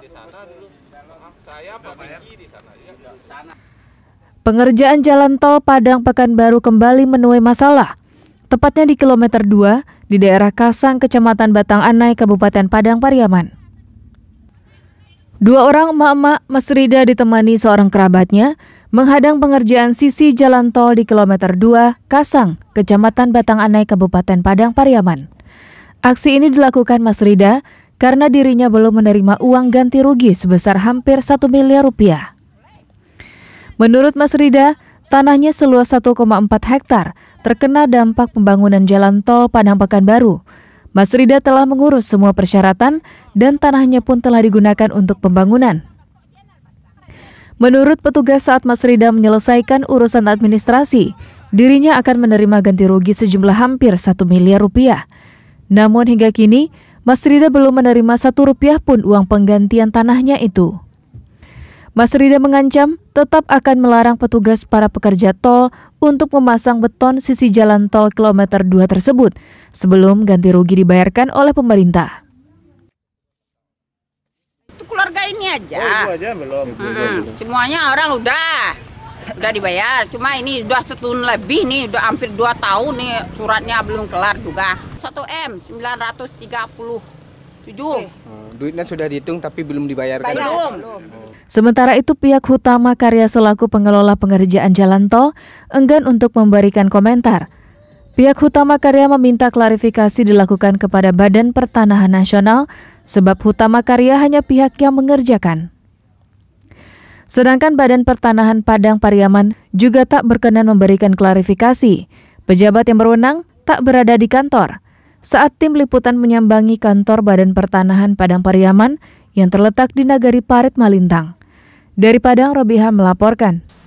di sana Pengerjaan jalan tol Padang Pekanbaru kembali menuai masalah. Tepatnya di kilometer 2 di daerah Kasang, Kecamatan Batang Anai, Kabupaten Padang, Pariaman. Dua orang emak-emak Mas Rida, ditemani seorang kerabatnya menghadang pengerjaan sisi jalan tol di kilometer 2 Kasang, Kecamatan Batang Anai, Kabupaten Padang, Pariaman. Aksi ini dilakukan Mas Rida karena dirinya belum menerima uang ganti rugi sebesar hampir 1 miliar rupiah. Menurut Mas Rida, tanahnya seluas 1,4 hektar terkena dampak pembangunan jalan tol Padang Pekanbaru. Mas Rida telah mengurus semua persyaratan dan tanahnya pun telah digunakan untuk pembangunan. Menurut petugas saat Mas Rida menyelesaikan urusan administrasi, dirinya akan menerima ganti rugi sejumlah hampir 1 miliar rupiah. Namun hingga kini, Mas Rida belum menerima satu rupiah pun uang penggantian tanahnya itu. Mas Rida mengancam tetap akan melarang petugas para pekerja tol untuk memasang beton sisi jalan tol kilometer 2 tersebut sebelum ganti rugi dibayarkan oleh pemerintah. Keluarga ini aja. Oh, itu aja belum. Hmm, semuanya orang udah udah dibayar cuma ini sudah setahun lebih nih udah hampir dua tahun nih suratnya belum kelar juga 1 m 930 tujuh eh, duitnya sudah dihitung tapi belum dibayarkan Bayar. belum. Sementara itu pihak Hutama Karya selaku pengelola pengerjaan jalan tol enggan untuk memberikan komentar. Pihak Hutama Karya meminta klarifikasi dilakukan kepada Badan Pertanahan Nasional sebab Hutama Karya hanya pihak yang mengerjakan. Sedangkan Badan Pertanahan Padang Pariaman juga tak berkenan memberikan klarifikasi. Pejabat yang berwenang tak berada di kantor. Saat tim liputan menyambangi kantor Badan Pertanahan Padang Pariaman yang terletak di Nagari Parit Malintang. Dari Padang, Robiha melaporkan.